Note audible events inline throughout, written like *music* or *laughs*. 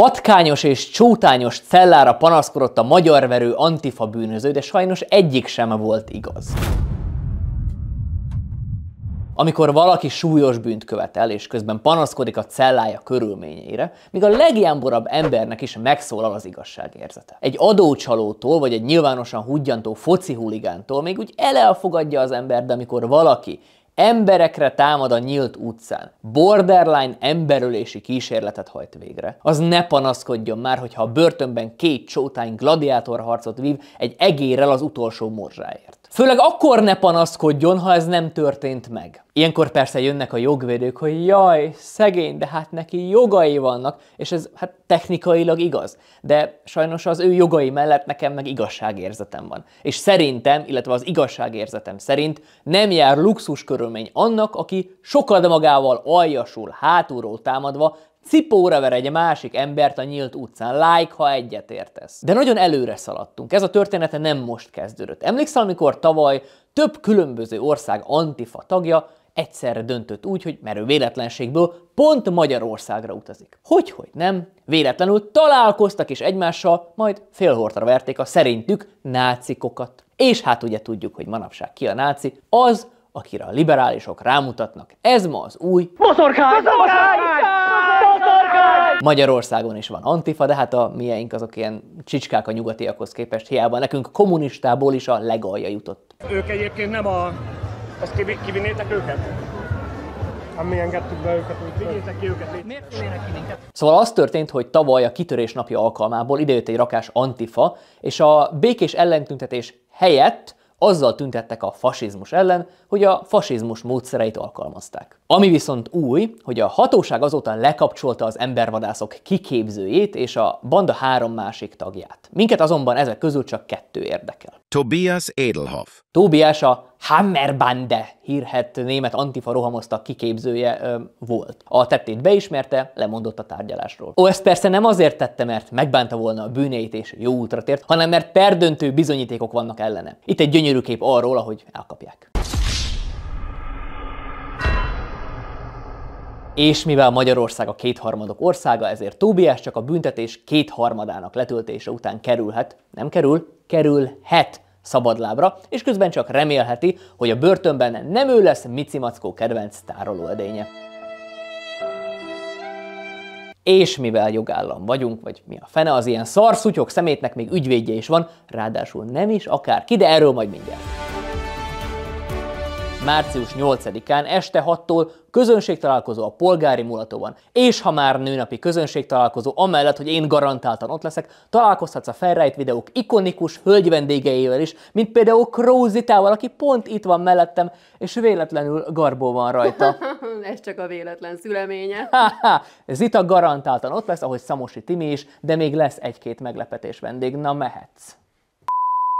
Patkányos és csótányos cellára panaszkodott a magyar verő antifa bűnöző, de sajnos egyik sem volt igaz. Amikor valaki súlyos bűnt követel, és közben panaszkodik a cellája körülményeire, míg a legjámborabb embernek is megszólal az igazságérzete. Egy adócsalótól, vagy egy nyilvánosan húgyantó foci huligántól még úgy elelfogadja az ember, de amikor valaki emberekre támad a nyílt utcán, borderline emberölési kísérletet hajt végre, az ne panaszkodjon már, hogyha a börtönben két csótány gladiátorharcot vív egy egérrel az utolsó morzsáért. Főleg akkor ne panaszkodjon, ha ez nem történt meg. Ilyenkor persze jönnek a jogvédők, hogy jaj, szegény, de hát neki jogai vannak, és ez hát technikailag igaz. De sajnos az ő jogai mellett nekem meg igazságérzetem van. És szerintem, illetve az igazságérzetem szerint nem jár luxus körülmény annak, aki sokad magával aljasul, hátulról támadva Cipóra ver egy másik embert a nyílt utcán, like, ha egyet értesz. De nagyon előre szaladtunk, ez a története nem most kezdődött. Emlékszel, amikor tavaly több különböző ország antifa tagja egyszerre döntött úgy, hogy merő véletlenségből pont Magyarországra utazik. Hogyhogy hogy nem, véletlenül találkoztak is egymással, majd félhortra verték a szerintük nácikokat. És hát ugye tudjuk, hogy manapság ki a náci, az, akire a liberálisok rámutatnak. Ez ma az új... Boszorkány! Boszorkány! Boszorkány! Magyarországon is van antifa, de hát a mieink azok ilyen csicskák a nyugatiakhoz képest, hiába nekünk kommunistából is a legalja jutott. Ők egyébként nem a... Azt kivinnétek őket? Hát mi engedtük be őket, hogy vigyétek ki őket. Miért ki minket? Szóval az történt, hogy tavaly a kitörés napja alkalmából idejött egy rakás antifa, és a békés ellentüntetés helyett azzal tüntettek a fasizmus ellen, hogy a fasizmus módszereit alkalmazták. Ami viszont új, hogy a hatóság azóta lekapcsolta az embervadászok kiképzőjét és a banda három másik tagját. Minket azonban ezek közül csak kettő érdekel. Tobias Edelhoff. Tobias a Hammerbande hírhet német antifa rohamozta kiképzője ö, volt. A tettét beismerte, lemondott a tárgyalásról. Ó, ezt persze nem azért tette, mert megbánta volna a bűneit és jó útra tért, hanem mert perdöntő bizonyítékok vannak ellene. Itt egy gyönyörű kép arról, ahogy elkapják. És mivel Magyarország a kétharmadok országa, ezért Tóbiás csak a büntetés kétharmadának letöltése után kerülhet, nem kerül, kerülhet szabadlábra, és közben csak remélheti, hogy a börtönben nem ő lesz Mici Mackó kedvenc tárolóedénye. És mivel jogállam vagyunk, vagy mi a fene, az ilyen szarszutyok szemétnek még ügyvédje is van, ráadásul nem is akár ki, de erről majd mindjárt március 8-án este 6-tól közönségtalálkozó a polgári mulatóban. És ha már nőnapi közönségtalálkozó, amellett, hogy én garantáltan ott leszek, találkozhatsz a felrejt videók ikonikus hölgyvendégeivel is, mint például Krózitával, aki pont itt van mellettem, és véletlenül garbó van rajta. *laughs* Ez csak a véletlen szüleménye. *laughs* Zita garantáltan ott lesz, ahogy Szamosi Timi is, de még lesz egy-két meglepetés vendég, na mehetsz.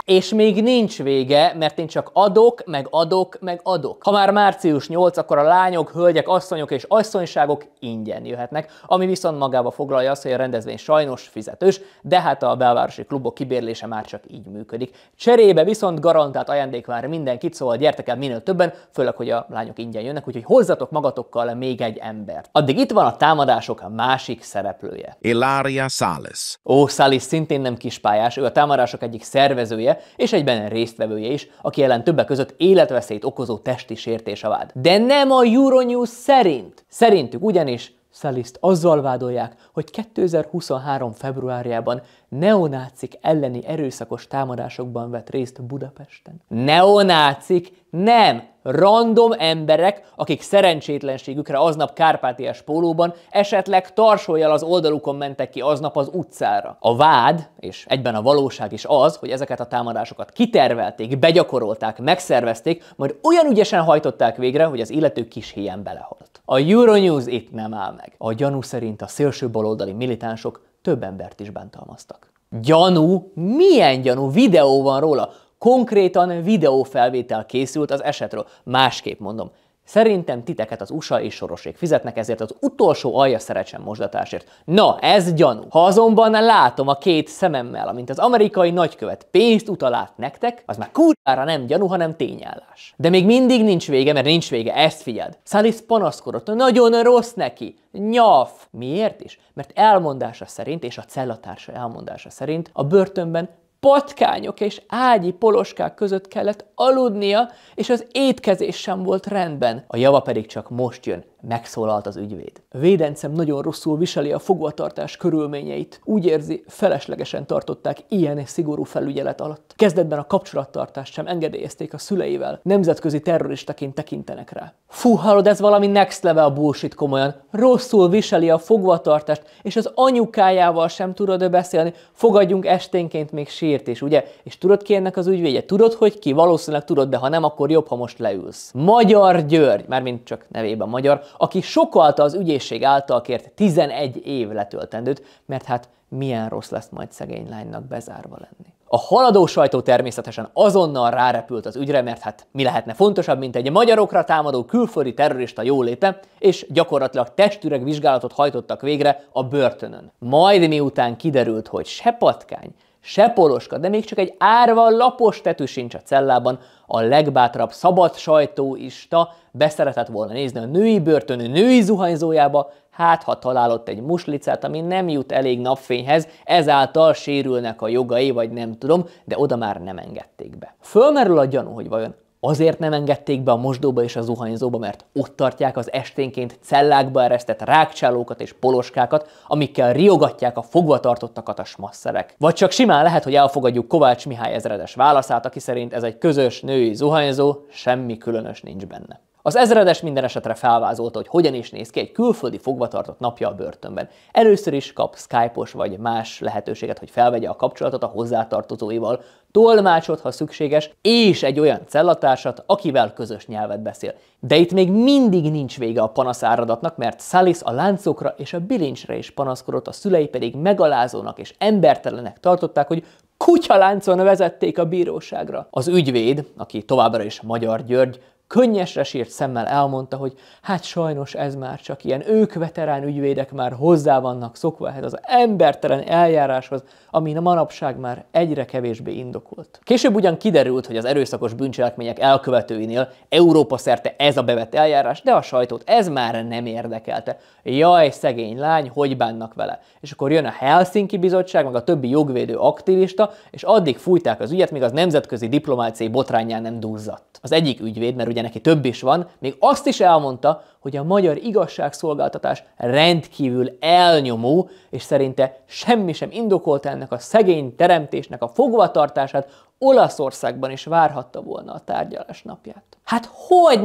És még nincs vége, mert én csak adok, meg adok, meg adok. Ha már március 8, akkor a lányok, hölgyek, asszonyok és asszonyságok ingyen jöhetnek, ami viszont magába foglalja azt, hogy a rendezvény sajnos fizetős, de hát a belvárosi klubok kibérlése már csak így működik. Cserébe viszont garantált ajándék vár mindenkit, szóval gyertek el minél többen, főleg, hogy a lányok ingyen jönnek, úgyhogy hozzatok magatokkal még egy embert. Addig itt van a támadások a másik szereplője. Ilaria Salis. Ó, Salis szintén nem kispályás, ő a támadások egyik szervezője, vezetője és egyben résztvevője is, aki ellen többek között életveszélyt okozó testi sértése vád. De nem a Euronews szerint! Szerintük ugyanis Szeliszt azzal vádolják, hogy 2023. februárjában neonácik elleni erőszakos támadásokban vett részt Budapesten. Neonácik nem, random emberek, akik szerencsétlenségükre aznap kárpátiás pólóban esetleg tarsoljal az oldalukon mentek ki aznap az utcára. A vád, és egyben a valóság is az, hogy ezeket a támadásokat kitervelték, begyakorolták, megszervezték, majd olyan ügyesen hajtották végre, hogy az illető kis híján belehalt. A Euronews itt nem áll meg. A gyanú szerint a szélső baloldali militánsok több embert is bántalmaztak. Gyanú? Milyen gyanú? Videó van róla. Konkrétan videófelvétel készült az esetről. Másképp mondom, Szerintem titeket az USA és sorosék fizetnek ezért az utolsó alja szerecsen mosdatásért. Na, ez gyanú. Ha azonban látom a két szememmel, amint az amerikai nagykövet pénzt utal át nektek, az már kurvára nem gyanú, hanem tényállás. De még mindig nincs vége, mert nincs vége, ezt figyeld. Salis panaszkodott, nagyon rossz neki. Nyaf! Miért is? Mert elmondása szerint és a cellatársa elmondása szerint a börtönben patkányok és ágyi poloskák között kellett aludnia, és az étkezés sem volt rendben. A java pedig csak most jön megszólalt az ügyvéd. Védencem nagyon rosszul viseli a fogvatartás körülményeit. Úgy érzi, feleslegesen tartották ilyen szigorú felügyelet alatt. Kezdetben a kapcsolattartást sem engedélyezték a szüleivel, nemzetközi terroristaként tekintenek rá. Fú, hallod, ez valami next level bullshit komolyan. Rosszul viseli a fogvatartást, és az anyukájával sem tudod beszélni. Fogadjunk esténként még sírt is, ugye? És tudod ki ennek az ügyvédje? Tudod, hogy ki? Valószínűleg tudod, de ha nem, akkor jobb, ha most leülsz. Magyar György, mármint csak nevében magyar, aki sokalta az ügyészség által kért 11 év letöltendőt, mert hát milyen rossz lesz majd szegény lánynak bezárva lenni. A haladó sajtó természetesen azonnal rárepült az ügyre, mert hát mi lehetne fontosabb, mint egy magyarokra támadó külföldi terrorista jóléte, és gyakorlatilag testüreg vizsgálatot hajtottak végre a börtönön. Majd miután kiderült, hogy se patkány, se poroska, de még csak egy árva lapos tetű sincs a cellában, a legbátrabb szabad sajtóista beszeretett volna nézni a női börtönű női zuhanyzójába, hát ha találott egy muslicát, ami nem jut elég napfényhez, ezáltal sérülnek a jogai, vagy nem tudom, de oda már nem engedték be. Fölmerül a gyanú, hogy vajon Azért nem engedték be a mosdóba és a zuhanyzóba, mert ott tartják az esténként cellákba eresztett rákcsálókat és poloskákat, amikkel riogatják a fogvatartottakat a smasszerek. Vagy csak simán lehet, hogy elfogadjuk Kovács Mihály ezredes válaszát, aki szerint ez egy közös női zuhanyzó, semmi különös nincs benne. Az ezredes minden esetre felvázolta, hogy hogyan is néz ki egy külföldi fogvatartott napja a börtönben. Először is kap Skype-os vagy más lehetőséget, hogy felvegye a kapcsolatot a hozzátartozóival, tolmácsot, ha szükséges, és egy olyan cellatársat, akivel közös nyelvet beszél. De itt még mindig nincs vége a panaszáradatnak, mert Salis a láncokra és a bilincsre is panaszkodott, a szülei pedig megalázónak és embertelenek tartották, hogy kutyaláncon vezették a bíróságra. Az ügyvéd, aki továbbra is Magyar György, könnyesre sírt szemmel elmondta, hogy hát sajnos ez már csak ilyen, ők veterán ügyvédek már hozzá vannak szokva ehhez az embertelen eljáráshoz, ami a manapság már egyre kevésbé indokolt. Később ugyan kiderült, hogy az erőszakos bűncselekmények elkövetőinél Európa szerte ez a bevett eljárás, de a sajtót ez már nem érdekelte. Jaj, szegény lány, hogy bánnak vele? És akkor jön a Helsinki Bizottság, meg a többi jogvédő aktivista, és addig fújták az ügyet, míg az nemzetközi diplomáciai botrányán nem duzzadt. Az egyik ügyvéd, mert ugye vége, neki több is van, még azt is elmondta, hogy a magyar igazságszolgáltatás rendkívül elnyomó, és szerinte semmi sem indokolta ennek a szegény teremtésnek a fogvatartását, Olaszországban is várhatta volna a tárgyalás napját. Hát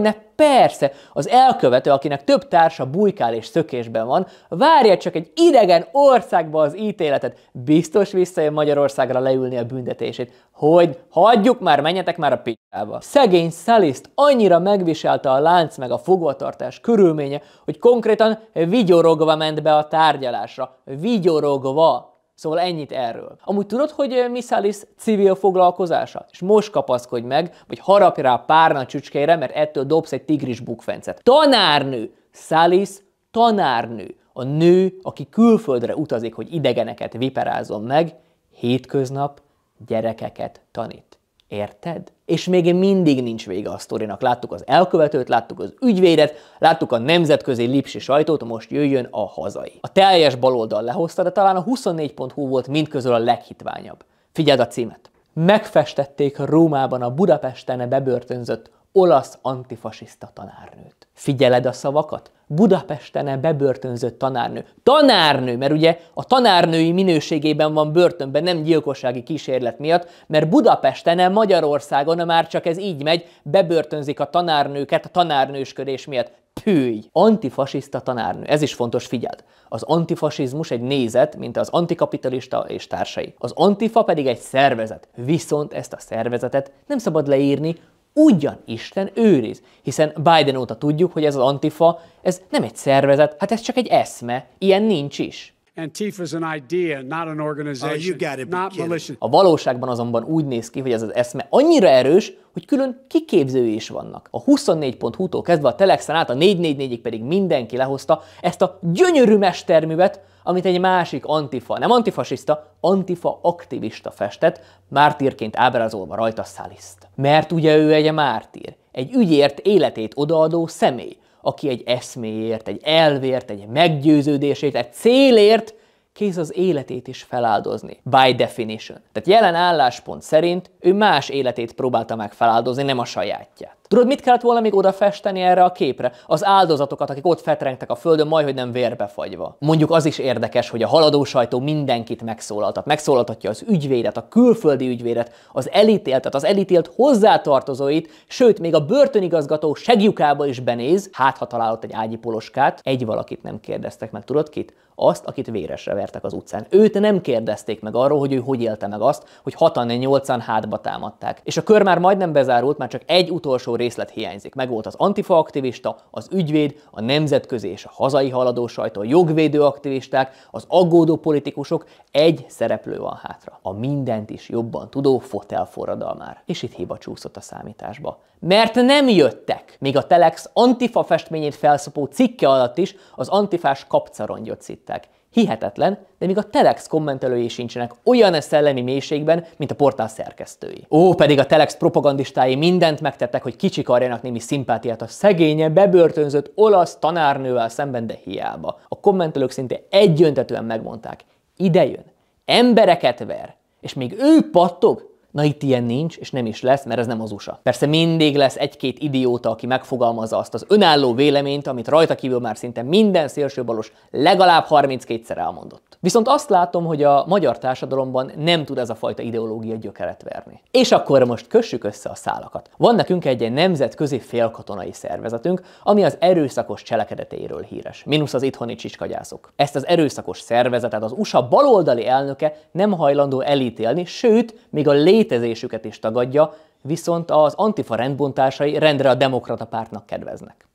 ne persze, az elkövető, akinek több társa bujkál és szökésben van, várja csak egy idegen országba az ítéletet, biztos visszajön Magyarországra leülni a büntetését. Hogy hagyjuk már, menjetek már a picsába. Szegény Szaliszt annyira megviselte a lánc meg a fogvatartás körülménye, hogy konkrétan vigyorogva ment be a tárgyalásra. Vigyorogva. Szóval ennyit erről. Amúgy tudod, hogy Missalis civil foglalkozása? És most kapaszkodj meg, vagy harapj rá párna csücskére, mert ettől dobsz egy tigris bukfencet. Tanárnő! Salis tanárnő. A nő, aki külföldre utazik, hogy idegeneket viperázom meg, hétköznap gyerekeket tanít. Érted? És még mindig nincs vége a sztorinak. Láttuk az elkövetőt, láttuk az ügyvédet, láttuk a nemzetközi lipsi sajtót, most jöjjön a hazai. A teljes baloldal lehozta, de talán a 24.hu volt mindközül a leghitványabb. Figyeld a címet! Megfestették Rómában a Budapesten bebörtönzött olasz antifasiszta tanárnőt. Figyeled a szavakat? Budapesten bebörtönzött tanárnő. Tanárnő, mert ugye a tanárnői minőségében van börtönben, nem gyilkossági kísérlet miatt, mert Budapesten, Magyarországon már csak ez így megy, bebörtönzik a tanárnőket a tanárnősködés miatt. Pűj! Antifasiszta tanárnő. Ez is fontos, figyeld. Az antifasizmus egy nézet, mint az antikapitalista és társai. Az antifa pedig egy szervezet. Viszont ezt a szervezetet nem szabad leírni ugyan Isten őriz, hiszen Biden óta tudjuk, hogy ez az antifa, ez nem egy szervezet, hát ez csak egy eszme, ilyen nincs is. Antifa is an idea, not an ah, organization, oh, you gotta be not militia. A valóságban azonban úgy néz ki, hogy ez az eszme annyira erős, hogy külön kiképzői is vannak. A 24.hu-tól kezdve a Telexen át a 444-ig pedig mindenki lehozta ezt a gyönyörű mesterművet, amit egy másik antifa, nem antifasiszta, antifa aktivista festett, mártírként ábrázolva rajta Szaliszt. Mert ugye ő egy mártír, egy ügyért életét odaadó személy, aki egy eszméért, egy elvért, egy meggyőződésért, egy célért kész az életét is feláldozni. By definition. Tehát jelen álláspont szerint ő más életét próbálta meg feláldozni, nem a sajátját. Tudod, mit kellett volna még festeni erre a képre? Az áldozatokat, akik ott fetrengtek a földön, majd, hogy nem vérbefagyva. Mondjuk az is érdekes, hogy a haladó sajtó mindenkit megszólaltat. Megszólaltatja az ügyvédet, a külföldi ügyvédet, az elítéltet, az elítélt hozzátartozóit, sőt, még a börtönigazgató segjukába is benéz, hát ha találott egy ágyi poloskát, egy valakit nem kérdeztek meg, tudod kit? Azt, akit véresre vertek az utcán. Őt nem kérdezték meg arról, hogy ő hogy élte meg azt, hogy hatan nyolcan hátba támadták. És a kör már majdnem bezárult, már csak egy utolsó részlet hiányzik. Meg volt az antifa aktivista, az ügyvéd, a nemzetközi és a hazai haladó sajtó, a jogvédő aktivisták, az aggódó politikusok, egy szereplő van hátra. A mindent is jobban tudó fotel forradalmár. És itt hiba csúszott a számításba. Mert nem jöttek! Még a Telex antifa festményét felszopó cikke alatt is az antifás kapcarongyot szittek. Hihetetlen, de még a Telex kommentelői sincsenek olyan -e szellemi mélységben, mint a portál szerkesztői. Ó, pedig a Telex propagandistái mindent megtettek, hogy kicsikarjanak némi szimpátiát a szegénye, bebörtönzött olasz tanárnővel szemben, de hiába. A kommentelők szinte egyöntetően megmondták. Ide jön, embereket ver, és még ő pattog? Na itt ilyen nincs, és nem is lesz, mert ez nem az USA. Persze mindig lesz egy-két idióta, aki megfogalmazza azt az önálló véleményt, amit rajta kívül már szinte minden szélsőbalos legalább 32-szer elmondott. Viszont azt látom, hogy a magyar társadalomban nem tud ez a fajta ideológia gyökeret verni. És akkor most kössük össze a szálakat. Van nekünk egy nemzetközi félkatonai szervezetünk, ami az erőszakos cselekedeteiről híres, mínusz az itthoni csicskagyászok. Ezt az erőszakos szervezetet az USA baloldali elnöke nem hajlandó elítélni, sőt, még a lét létezésüket is tagadja, viszont az antifa rendbontásai rendre a demokrata pártnak kedveznek.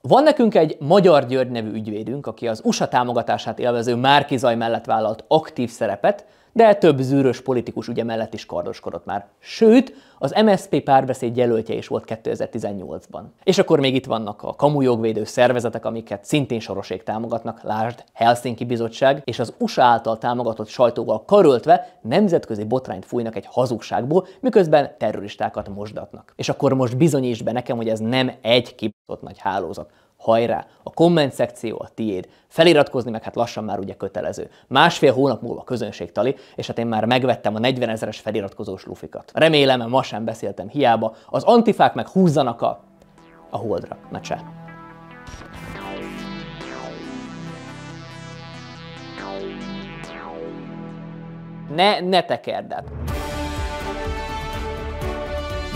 Van nekünk egy Magyar György nevű ügyvédünk, aki az USA támogatását élvező Márkizaj mellett vállalt aktív szerepet, de több zűrös politikus ügye mellett is kardoskodott már. Sőt, az MSZP párbeszéd jelöltje is volt 2018-ban. És akkor még itt vannak a kamujogvédő szervezetek, amiket szintén soroség támogatnak, lásd Helsinki Bizottság, és az USA által támogatott sajtóval karöltve nemzetközi botrányt fújnak egy hazugságból, miközben terroristákat mosdatnak. És akkor most bizonyíts be nekem, hogy ez nem egy kibaszott nagy hálózat, hajrá! A komment szekció a tiéd. Feliratkozni meg hát lassan már ugye kötelező. Másfél hónap múlva közönségtali, és hát én már megvettem a 40 ezeres feliratkozós lufikat. Remélem, ma sem beszéltem hiába, az antifák meg húzzanak a, a holdra. Na cseh. Ne, ne tekerd el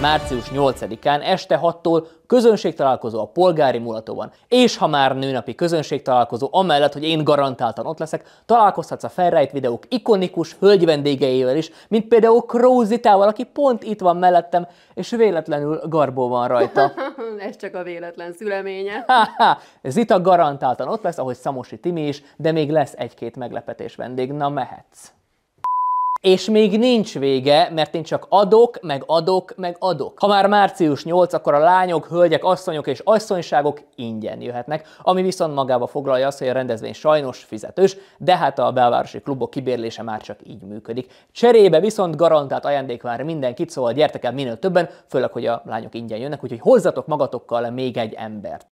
március 8-án este 6-tól közönségtalálkozó a Polgári Mulatóban. És ha már nőnapi közönségtalálkozó, amellett, hogy én garantáltan ott leszek, találkozhatsz a Ferrite videók ikonikus hölgyvendégeivel is, mint például Krózitával, aki pont itt van mellettem, és véletlenül garbó van rajta. *laughs* Ez csak a véletlen szüleménye. *laughs* Zita garantáltan ott lesz, ahogy Szamosi Timi is, de még lesz egy-két meglepetés vendég, na mehetsz. És még nincs vége, mert én csak adok, meg adok, meg adok. Ha már március 8, akkor a lányok, hölgyek, asszonyok és asszonyságok ingyen jöhetnek, ami viszont magába foglalja azt, hogy a rendezvény sajnos fizetős, de hát a belvárosi klubok kibérlése már csak így működik. Cserébe viszont garantált ajándék vár mindenkit, szóval gyertek el minél többen, főleg, hogy a lányok ingyen jönnek, úgyhogy hozzatok magatokkal még egy embert.